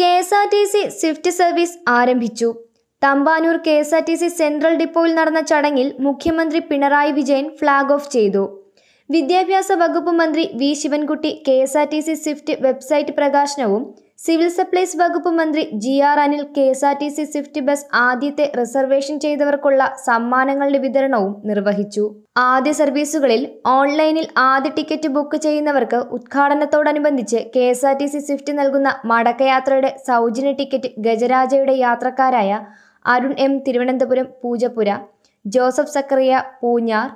K S R T C Swift service ആരംഭിച്ചു Thampanoor K S R T C central ഡിപ്പോയിൽ നടന്ന ചടങ്ങിൽ മുഖ്യമന്ത്രി പിണറായി വിജയൻ ഫ്ളാഗ് ഓഫ് ചെയ്തു വിദ്യാഭ്യാസ വകുപ്പ് മന്ത്രി V Sivankutty K S R T C Swift website പ്രകാശനവും സിവിൽ സപ്ലൈസ് വകുപ്പ് മന്ത്രി G R Anil K S R T C Swift bus ആദ്യത്തെ റിസർവേഷൻ ചെയ്തവർക്കുള്ള സമ്മാനങ്ങളുടെ വിതരണവും നിർവഹിച്ചു ആദ്യ സർവീസുകളിൽ ഓൺലൈനിൽ ആദ്യ ടിക്കറ്റ് ബുക്ക് ചെയ്യുന്നവർക്ക് ഉദ്ഘാടനത്തോടനുബന്ധിച്ച് K S R T C Swift നൽകുന്ന മടക്കയാത്രയുടെ സൗജന്യ ടിക്കറ്റ് ഗജരാജയുടെ യാത്രക്കാരായ Arun M Thiruvananthapuram Poojappura Joseph Zachariah Poonjar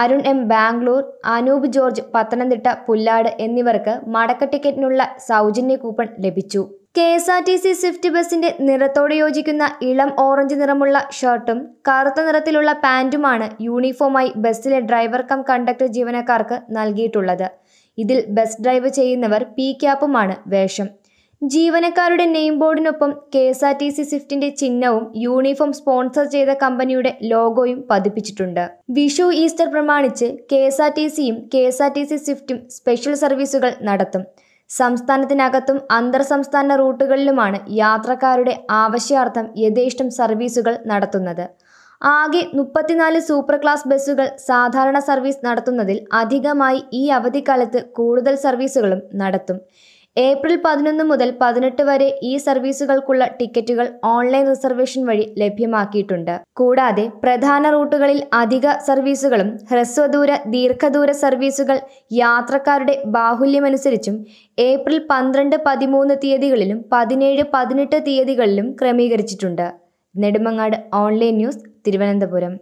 Arun M Bangalore Anoop George Pathanamthitta Pullad എന്നിവർക്ക് മടക്ക ടിക്കറ്റിനുള്ള സൗജന്യ കൂപ്പൺ ലഭിച്ചു K S R T C Swift ബസിന്റെ നിറത്തോട് യോജിക്കുന്ന ഇളം ഓറഞ്ച് നിറമുള്ള ഷർട്ടും കറുത്ത നിറത്തിലുള്ള പാൻറ്റുമാണ് യൂണിഫോമായി ബസ്സിലെ ഡ്രൈവർ കം കണ്ടക്ടർ ജീവനക്കാർക്ക് നൽകിയിട്ടുള്ളത് ഇതിൽ ബസ് ഡ്രൈവ് ചെയ്യുന്നവർ പി ക്യാപ്പുമാണ് വേഷം ജീവനക്കാരുടെ നെയിം ബോർഡിനൊപ്പം K S R T C സ്വിഫ്റ്റിന്റെ ചിഹ്നവും യൂണിഫോം സ്പോൺസർ ചെയ്ത കമ്പനിയുടെ ലോഗോയും പതിപ്പിച്ചിട്ടുണ്ട് വിഷു ഈസ്റ്റർ പ്രമാണിച്ച് കെ എസ് ആർ ടി സിയും K S R T C സ്വിഫ്റ്റും സ്പെഷ്യൽ സർവീസുകൾ നടത്തും സംസ്ഥാനത്തിനകത്തും അന്തർ സംസ്ഥാന റൂട്ടുകളിലുമാണ് യാത്രക്കാരുടെ ആവശ്യാർത്ഥം യഥേഷ്ടം സർവീസുകൾ നടത്തുന്നത് ആകെ മുപ്പത്തിനാല് സൂപ്പർ ക്ലാസ് ബസ്സുകൾ സാധാരണ സർവീസ് നടത്തുന്നതിൽ അധികമായി ഈ അവധിക്കാലത്ത് കൂടുതൽ സർവീസുകളും നടത്തും ഏപ്രിൽ പതിനൊന്ന് മുതൽ പതിനെട്ട് വരെ ഈ സർവീസുകൾക്കുള്ള ടിക്കറ്റുകൾ ഓൺലൈൻ റിസർവേഷൻ വഴി ലഭ്യമാക്കിയിട്ടുണ്ട് കൂടാതെ പ്രധാന റൂട്ടുകളിൽ അധിക സർവീസുകളും ഹ്രസ്വദൂര ദീർഘദൂര സർവീസുകൾ യാത്രക്കാരുടെ ബാഹുല്യമനുസരിച്ചും ഏപ്രിൽ പന്ത്രണ്ട് പതിമൂന്ന് തീയതികളിലും പതിനേഴ് പതിനെട്ട് തീയതികളിലും ക്രമീകരിച്ചിട്ടുണ്ട് നെടുമങ്ങാട് ഓൺലൈൻ ന്യൂസ് തിരുവനന്തപുരം